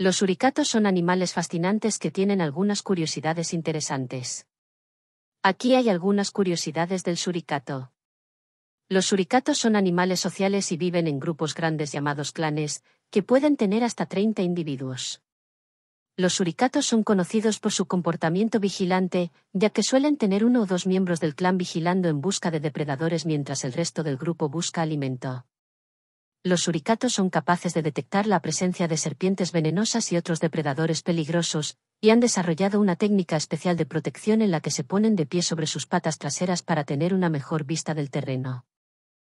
Los suricatos son animales fascinantes que tienen algunas curiosidades interesantes. Aquí hay algunas curiosidades del suricato. Los suricatos son animales sociales y viven en grupos grandes llamados clanes, que pueden tener hasta 30 individuos. Los suricatos son conocidos por su comportamiento vigilante, ya que suelen tener uno o dos miembros del clan vigilando en busca de depredadores mientras el resto del grupo busca alimento. Los suricatos son capaces de detectar la presencia de serpientes venenosas y otros depredadores peligrosos, y han desarrollado una técnica especial de protección en la que se ponen de pie sobre sus patas traseras para tener una mejor vista del terreno.